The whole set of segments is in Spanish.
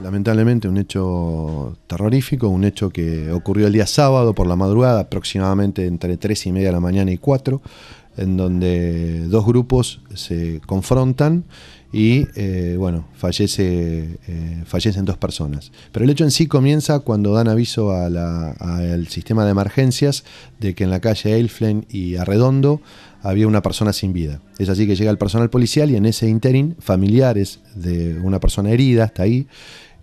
Lamentablemente un hecho terrorífico, un hecho que ocurrió el día sábado por la madrugada, aproximadamente entre tres y media de la mañana y 4, en donde dos grupos se confrontan y eh, bueno, fallece, eh, fallecen dos personas. Pero el hecho en sí comienza cuando dan aviso al sistema de emergencias de que en la calle Elflen y Arredondo había una persona sin vida. Es así que llega el personal policial y en ese interín familiares de una persona herida, hasta ahí,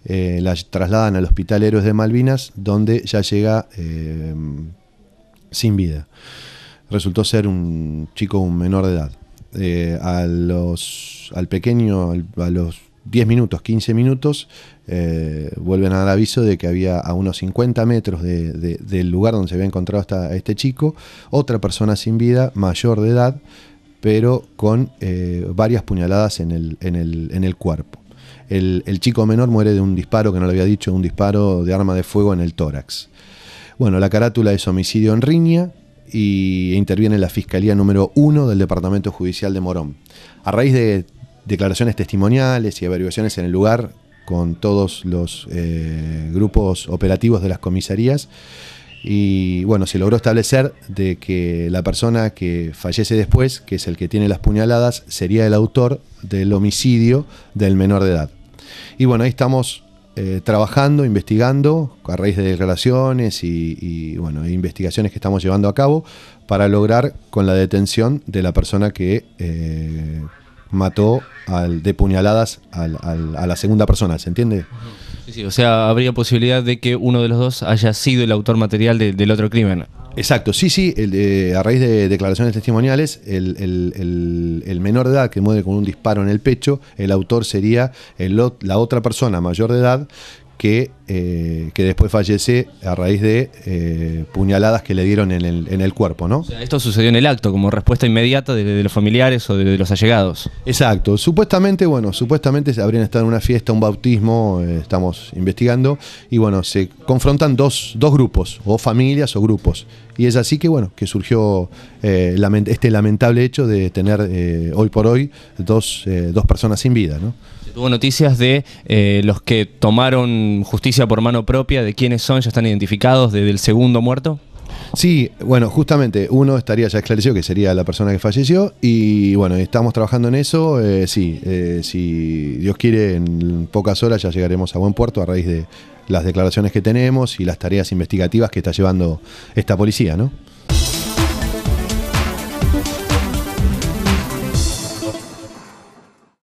eh, la trasladan al Hospital Héroes de Malvinas, donde ya llega sin vida resultó ser un chico un menor de edad. Eh, a los, al pequeño, a los 10 minutos, 15 minutos, eh, vuelven a dar aviso de que había a unos 50 metros del lugar donde se había encontrado hasta este chico, otra persona sin vida, mayor de edad, pero con eh, varias puñaladas en el, en el, en el cuerpo. El, el, chico menor muere de un disparo, que no lo había dicho, un disparo de arma de fuego en el tórax. Bueno, la carátula es homicidio en riña, y interviene la Fiscalía número 1 del Departamento Judicial de Morón. A raíz de declaraciones testimoniales y averiguaciones en el lugar con todos los eh, grupos operativos de las comisarías, y bueno, se logró establecer de que la persona que fallece después, que es el que tiene las puñaladas, sería el autor del homicidio del menor de edad. Y bueno, ahí estamos eh, trabajando, investigando, a raíz de relaciones y, bueno, e investigaciones que estamos llevando a cabo, para lograr con la detención de la persona que eh, mató al, de puñaladas a la segunda persona, ¿se entiende? Sí, o sea, habría posibilidad de que uno de los dos haya sido el autor material del otro crimen. Exacto, sí, sí, a raíz de declaraciones testimoniales, el, el, menor de edad que muere con un disparo en el pecho, el autor sería la otra persona mayor de edad que, eh, que después fallece a raíz de eh, puñaladas que le dieron en el, en el cuerpo, ¿no? esto sucedió en el acto, como respuesta inmediata de, los familiares o de, los allegados. Exacto. Supuestamente, bueno, supuestamente habrían estado en una fiesta, un bautismo, eh, estamos investigando, y bueno, se confrontan dos, grupos, o familias o grupos. Y es así que, bueno, que surgió este lamentable hecho de tener hoy por hoy dos, dos personas sin vida, ¿no? Tuvo noticias de eh, los que tomaron justicia por mano propia, de quiénes son, ya están identificados, desde el segundo muerto. Sí, bueno, justamente uno estaría ya esclarecido que sería la persona que falleció y bueno, estamos trabajando en eso. Eh, sí, eh, si Dios quiere, en pocas horas ya llegaremos a buen puerto a raíz de las declaraciones que tenemos y las tareas investigativas que está llevando esta policía, ¿no?